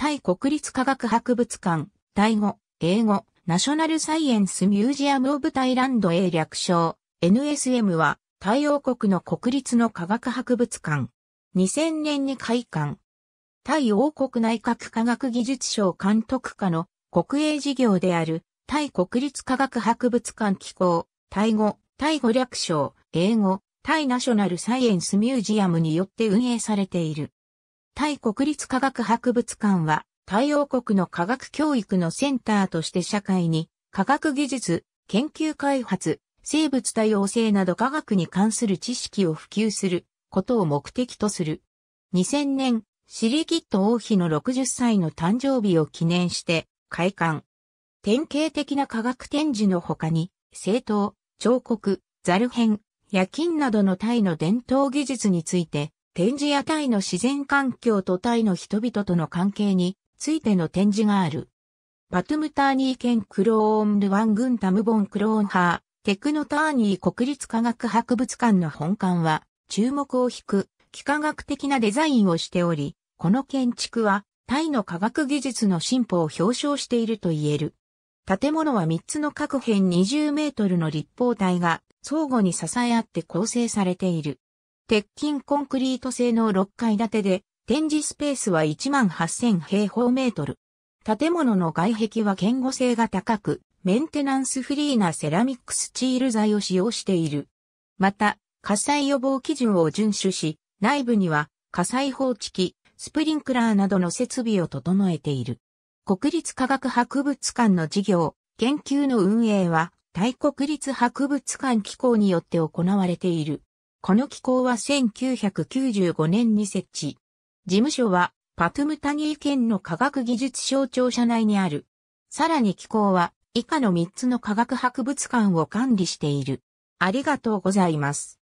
タイ国立科学博物館、タイ語、英語、ナショナルサイエンスミュージアムオブタイランド A 略称、NSM は、タイ王国の国立の科学博物館。2000年に開館。タイ王国内閣科学技術省監督下の国営事業である、タイ国立科学博物館機構、タイ語、タイ語略称、英語、タイナショナルサイエンスミュージアムによって運営されている。タイ国立科学博物館は、太陽国の科学教育のセンターとして社会に、科学技術、研究開発、生物多様性など科学に関する知識を普及することを目的とする。2000年、シリキット王妃の60歳の誕生日を記念して開館。典型的な科学展示の他に、政党、彫刻、ザル編、夜勤などのタイの伝統技術について展示やタイの自然環境とタイの人々との関係についての展示がある。パトムターニー県クローンルワン軍タムボンクローンハー、テクノターニー国立科学博物館の本館は注目を引く幾何学的なデザインをしており、この建築はタイの科学技術の進歩を表彰していると言える。建物は3つの各辺20メートルの立方体が相互に支え合って構成されている。鉄筋コンクリート製の6階建てで、展示スペースは18,000平方メートル。建物の外壁は堅固性が高く、メンテナンスフリーなセラミックスチール材を使用している。また、火災予防基準を遵守し、内部には火災放置器、スプリンクラーなどの設備を整えている。国立科学博物館の事業、研究の運営は、大国立博物館機構によって行われている。この機構は1995年に設置。事務所はパトゥムタニー県の科学技術省庁舎内にある。さらに機構は以下の3つの科学博物館を管理している。ありがとうございます。